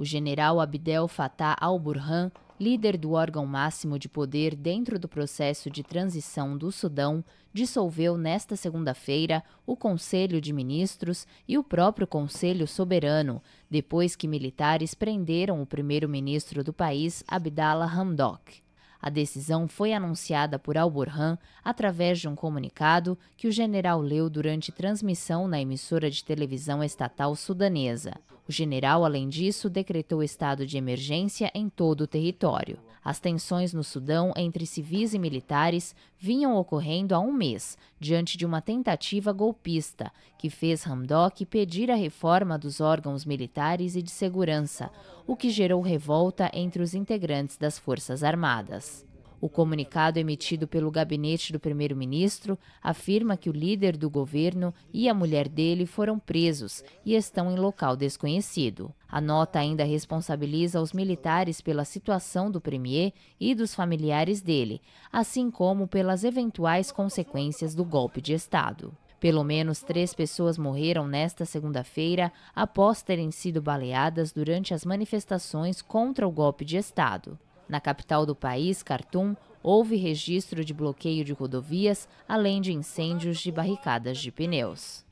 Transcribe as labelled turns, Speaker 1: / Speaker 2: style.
Speaker 1: O general Abdel Fattah al-Burhan, líder do órgão máximo de poder dentro do processo de transição do Sudão, dissolveu nesta segunda-feira o Conselho de Ministros e o próprio Conselho Soberano, depois que militares prenderam o primeiro-ministro do país, Abdallah Hamdok. A decisão foi anunciada por Al-Burhan através de um comunicado que o general leu durante transmissão na emissora de televisão estatal sudanesa. O general, além disso, decretou estado de emergência em todo o território. As tensões no Sudão entre civis e militares vinham ocorrendo há um mês, diante de uma tentativa golpista, que fez Hamdok pedir a reforma dos órgãos militares e de segurança, o que gerou revolta entre os integrantes das Forças Armadas. O comunicado emitido pelo gabinete do primeiro-ministro afirma que o líder do governo e a mulher dele foram presos e estão em local desconhecido. A nota ainda responsabiliza os militares pela situação do premier e dos familiares dele, assim como pelas eventuais consequências do golpe de Estado. Pelo menos três pessoas morreram nesta segunda-feira após terem sido baleadas durante as manifestações contra o golpe de Estado. Na capital do país, Khartoum, houve registro de bloqueio de rodovias, além de incêndios de barricadas de pneus.